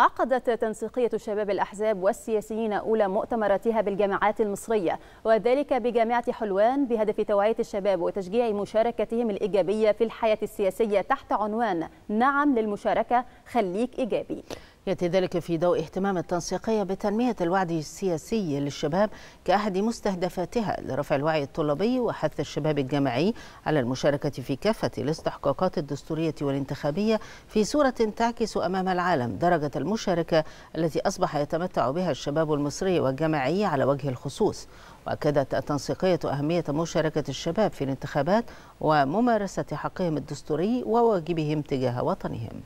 عقدت تنسيقية شباب الأحزاب والسياسيين أولى مؤتمراتها بالجامعات المصرية وذلك بجامعة حلوان بهدف توعية الشباب وتشجيع مشاركتهم الإيجابية في الحياة السياسية تحت عنوان نعم للمشاركة خليك إيجابي يأتي ذلك في ضوء اهتمام التنسيقية بتنمية الوعي السياسي للشباب كأحد مستهدفاتها لرفع الوعي الطلابي وحث الشباب الجامعي على المشاركة في كافة الاستحقاقات الدستورية والانتخابية في صورة تعكس أمام العالم درجة المشاركة التي أصبح يتمتع بها الشباب المصري والجامعي على وجه الخصوص وأكدت التنسيقية أهمية مشاركة الشباب في الانتخابات وممارسة حقهم الدستوري وواجبهم تجاه وطنهم